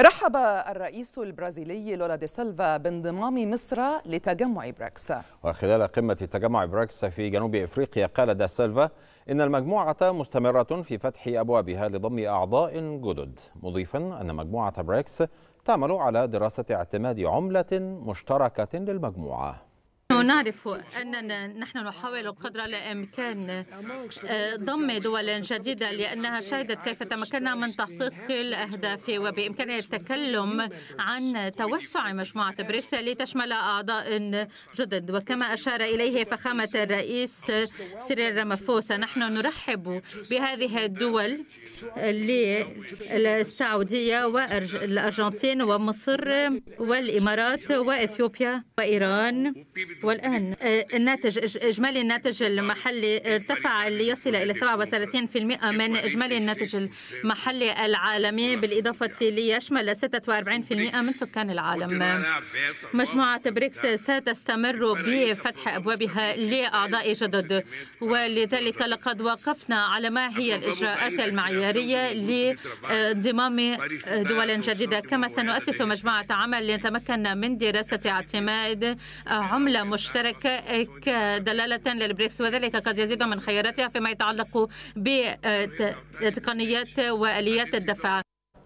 رحب الرئيس البرازيلي لولا دي سيلفا بانضمام مصر لتجمع بريكس وخلال قمة تجمع بريكس في جنوب إفريقيا قال دا سيلفا إن المجموعة مستمرة في فتح أبوابها لضم أعضاء جدد مضيفا أن مجموعة بريكس تعمل على دراسة اعتماد عملة مشتركة للمجموعة نعرف أننا نحن نحاول قدر الإمكان آه، ضم دول جديدة لأنها شهدت كيف تمكنا من تحقيق الأهداف وبإمكانها التكلم عن توسع مجموعة بريكس لتشمل أعضاء جدد وكما أشار إليه فخامة الرئيس سيريل رامافوسا نحن نرحب بهذه الدول للسعودية والأرجنتين ومصر والإمارات وإثيوبيا وإيران و والآن آه، الناتج إجمالي الناتج المحلي ارتفع ليصل إلى 37% من إجمالي الناتج المحلي العالمي بالإضافة ليشمل 46% من سكان العالم مجموعة بريكس ستستمر بفتح أبوابها لأعضاء جدد ولذلك لقد وقفنا على ما هي الإجراءات المعيارية لانضمام دول جديدة كما سنؤسس مجموعة عمل لنتمكن من دراسة اعتماد عملة مش المشترك دلالة للبريكس وذلك قد يزيد من خياراتها فيما يتعلق بتقنيات وآليات الدفع